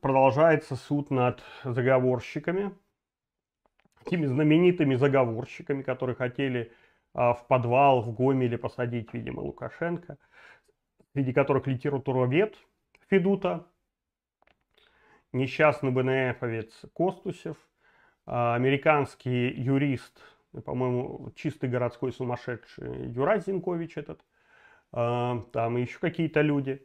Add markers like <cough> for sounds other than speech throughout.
продолжается суд над заговорщиками, теми знаменитыми заговорщиками, которые хотели а, в подвал в Гомеле посадить, видимо, Лукашенко, среди которых литературовед Федута, несчастный БНФовец Костусев, а, американский юрист, по-моему, чистый городской сумасшедший Юрай Зинкович этот, а, там еще какие-то люди.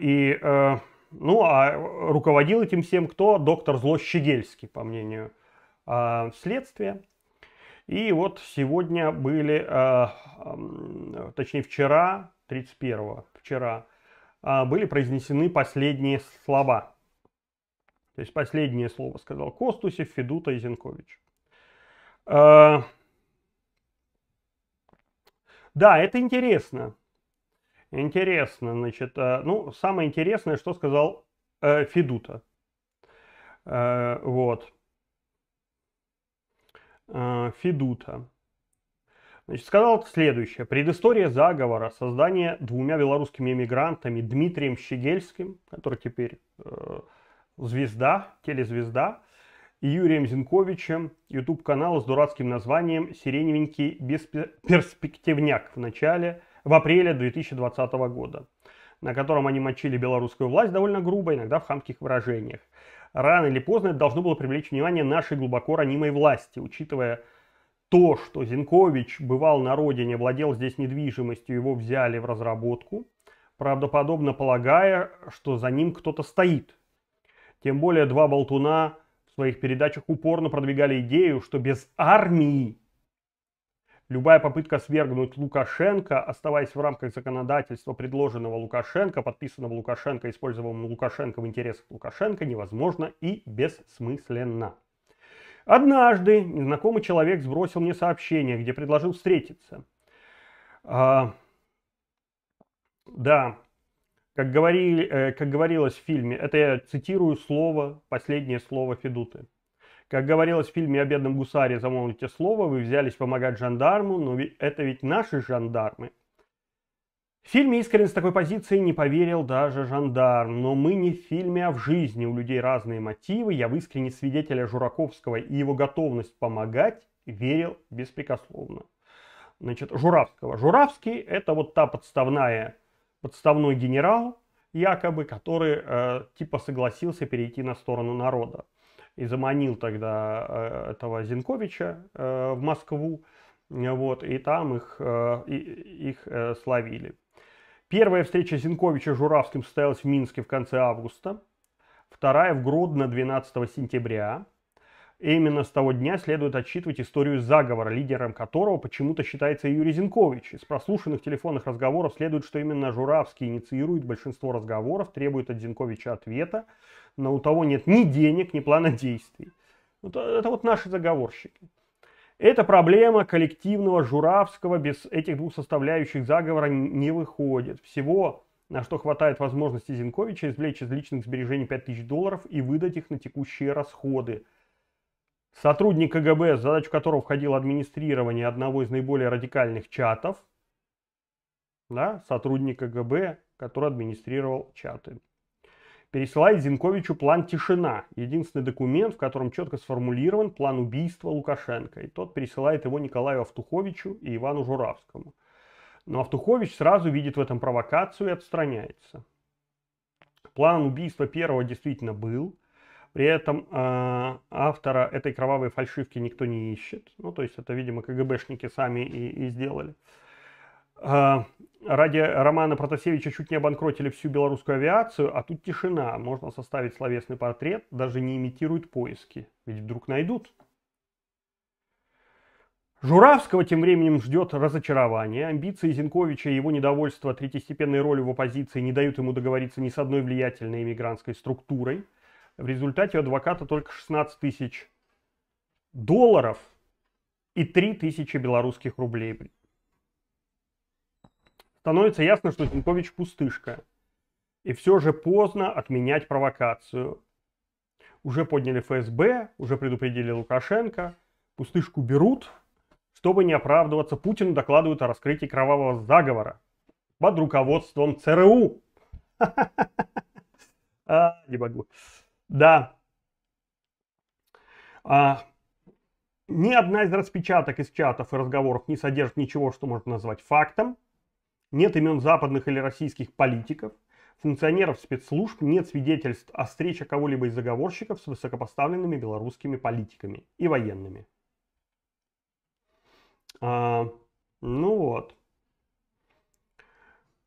И э, ну, а э, руководил этим всем кто? Доктор Зло Щегельский, по мнению э, следствия. И вот сегодня были, э, точнее вчера, 31 го вчера, э, были произнесены последние слова. То есть последнее слово сказал Костусев, Федута и Зинкович. Э, да, это интересно. Интересно, значит, э, ну, самое интересное, что сказал э, Федута. Э, вот. Э, Федута. Значит, сказал следующее. Предыстория заговора, создания двумя белорусскими эмигрантами Дмитрием Щегельским, который теперь э, звезда, телезвезда, и Юрием Зинковичем, YouTube канала с дурацким названием «Сиреневенький бесперспективняк» в начале в апреле 2020 года, на котором они мочили белорусскую власть довольно грубо, иногда в хамских выражениях. Рано или поздно это должно было привлечь внимание нашей глубоко ранимой власти, учитывая то, что Зинкович бывал на родине, владел здесь недвижимостью, его взяли в разработку, правдоподобно полагая, что за ним кто-то стоит. Тем более два болтуна в своих передачах упорно продвигали идею, что без армии Любая попытка свергнуть Лукашенко, оставаясь в рамках законодательства, предложенного Лукашенко, подписанного Лукашенко, использованного Лукашенко в интересах Лукашенко, невозможно и бессмысленно. Однажды незнакомый человек сбросил мне сообщение, где предложил встретиться. А, да, как, говорили, э, как говорилось в фильме, это я цитирую слово, последнее слово Федуты. Как говорилось в фильме о бедном гусаре «Замолвите слово», вы взялись помогать жандарму, но это ведь наши жандармы. В фильме искренне с такой позиции не поверил даже жандарм, но мы не в фильме, а в жизни. У людей разные мотивы. Я в искренне свидетеля Жураковского и его готовность помогать верил беспрекословно. Значит, Журавского. Журавский – это вот та подставная, подставной генерал, якобы, который э, типа согласился перейти на сторону народа и заманил тогда э, этого Зинковича э, в Москву, вот, и там их, э, их словили. Первая встреча Зинковича с Журавским состоялась в Минске в конце августа, вторая в Гродно 12 сентября. И именно с того дня следует отсчитывать историю заговора, лидером которого почему-то считается Юрий Зинкович. Из прослушанных телефонных разговоров следует, что именно Журавский инициирует большинство разговоров, требует от Зинковича ответа, но у того нет ни денег, ни плана действий. Вот э, это вот наши заговорщики. Эта проблема коллективного журавского без этих двух составляющих заговора не выходит. Всего, на что хватает возможности Зинковича, извлечь из личных сбережений 5000 долларов и выдать их на текущие расходы. Сотрудник КГБ, задачу которого входило администрирование одного из наиболее радикальных чатов, да, сотрудник КГБ, который администрировал чаты пересылает Зинковичу план «Тишина», единственный документ, в котором четко сформулирован план убийства Лукашенко, и тот пересылает его Николаю Автуховичу и Ивану Журавскому. Но Автухович сразу видит в этом провокацию и отстраняется. План убийства первого действительно был, при этом э, автора этой кровавой фальшивки никто не ищет, ну то есть это, видимо, КГБшники сами и, и сделали. Э, а, ради Романа Протасевича чуть не обанкротили всю белорусскую авиацию, а тут тишина. Можно составить словесный портрет, даже не имитируют поиски. Ведь вдруг найдут. Журавского тем временем ждет разочарование. Амбиции Зинковича и его недовольство третьестепенной роли в оппозиции не дают ему договориться ни с одной влиятельной иммигрантской структурой. В результате у адвоката только 16 тысяч долларов и 3 тысячи белорусских рублей. Становится ясно, что Зинкович пустышка. И все же поздно отменять провокацию. Уже подняли ФСБ, уже предупредили Лукашенко. Пустышку берут. Чтобы не оправдываться, Путину докладывают о раскрытии кровавого заговора под руководством ЦРУ. <laughs> А, не могу. Да. А, ни одна из распечаток из чатов и разговоров не содержит ничего, что можно назвать фактом нет имен западных или российских политиков, функционеров спецслужб, нет свидетельств о встрече кого-либо из заговорщиков с высокопоставленными белорусскими политиками и военными. А, ну вот.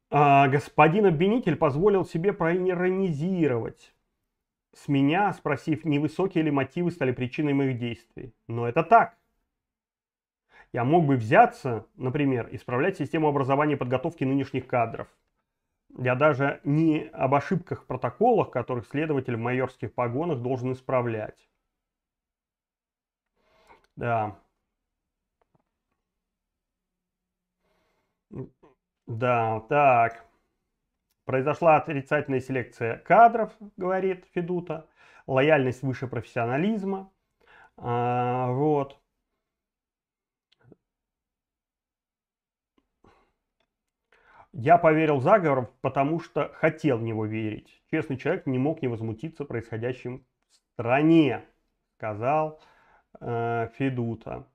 А, господин обвинитель позволил себе проиронизировать с меня, спросив, невысокие ли мотивы стали причиной моих действий. Но это так я мог бы взяться, например, исправлять систему образования и подготовки нынешних кадров. Я даже не об ошибках в протоколах, которых следователь в майорских погонах должен исправлять. Да. Да, так. Произошла отрицательная селекция кадров, говорит Федута. Лояльность выше профессионализма. А, вот. Я поверил в заговор, потому что хотел в него верить. Честный человек не мог не возмутиться происходящим в стране, сказал э, Федута.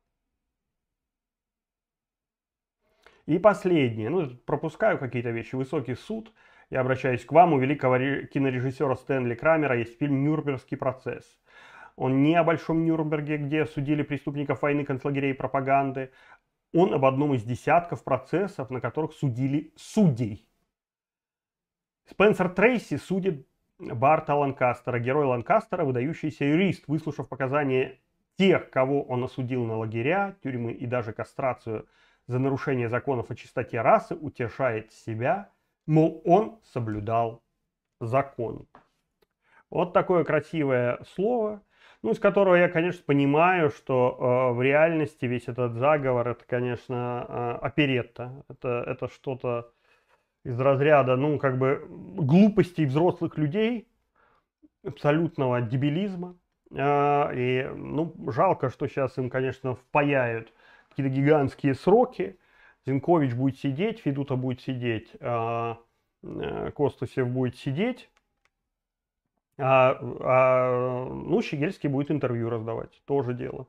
И последнее, ну, пропускаю какие-то вещи. Высокий суд. Я обращаюсь к вам. У великого кинорежиссера Стэнли Крамера есть фильм «Нюрнбергский процесс». Он не о Большом Нюрнберге, где судили преступников войны, концлагерей и пропаганды, он об одном из десятков процессов, на которых судили судей. Спенсер Трейси судит Барта Ланкастера, герой Ланкастера, выдающийся юрист, выслушав показания тех, кого он осудил на лагеря, тюрьмы и даже кастрацию за нарушение законов о чистоте расы, утешает себя, мол, он соблюдал закон. Вот такое красивое слово, ну, из которого я, конечно, понимаю, что э, в реальности весь этот заговор, это, конечно, э, оперетта. Это, это что-то из разряда, ну, как бы глупостей взрослых людей, абсолютного дебилизма. Э, и, ну, жалко, что сейчас им, конечно, впаяют какие-то гигантские сроки. Зинкович будет сидеть, Федута будет сидеть, э, э, Костусев будет сидеть а, а, ну, Щегельский будет интервью раздавать, тоже дело.